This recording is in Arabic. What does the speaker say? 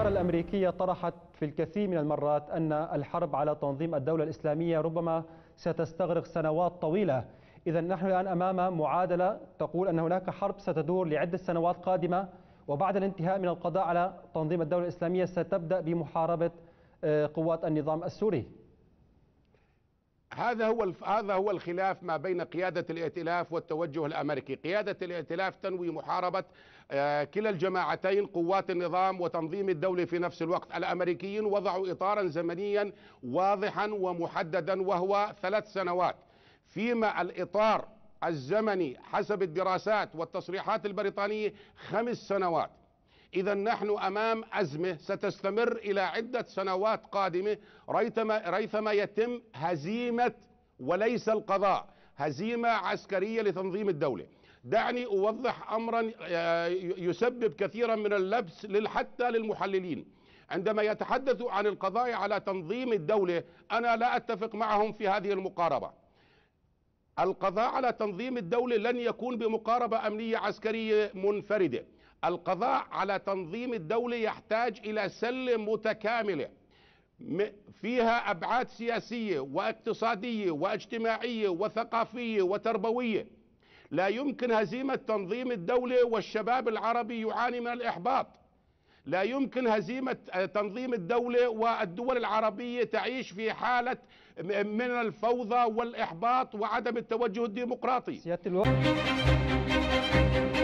الإدارة الأمريكية طرحت في الكثير من المرات أن الحرب على تنظيم الدولة الإسلامية ربما ستستغرق سنوات طويلة إذا نحن الآن أمام معادلة تقول أن هناك حرب ستدور لعدة سنوات قادمة وبعد الانتهاء من القضاء على تنظيم الدولة الإسلامية ستبدأ بمحاربة آه، قوات النظام السوري هذا هو هذا هو الخلاف ما بين قياده الائتلاف والتوجه الامريكي، قياده الائتلاف تنوي محاربه آه، كلا الجماعتين قوات النظام وتنظيم الدوله في نفس الوقت، الامريكيين وضعوا اطارا زمنيا واضحا ومحددا وهو ثلاث سنوات، فيما الاطار الزمني حسب الدراسات والتصريحات البريطانيه خمس سنوات. إذا نحن أمام أزمة ستستمر إلى عدة سنوات قادمة ريثما, ريثما يتم هزيمة وليس القضاء هزيمة عسكرية لتنظيم الدولة دعني أوضح أمرا آه، يسبب كثيرا من اللبس حتى للمحللين عندما يتحدثوا عن القضاء على تنظيم الدولة أنا لا أتفق معهم في هذه المقاربة القضاء على تنظيم الدولة لن يكون بمقاربة أمنية عسكرية منفردة القضاء على تنظيم الدولة يحتاج إلى سلة متكاملة فيها أبعاد سياسية واقتصادية واجتماعية وثقافية وتربوية لا يمكن هزيمة تنظيم الدولة والشباب العربي يعاني من الإحباط لا يمكن هزيمة آه، تنظيم الدولة والدول العربية تعيش في حالة من الفوضى والإحباط وعدم التوجه الديمقراطي سيادة الوقت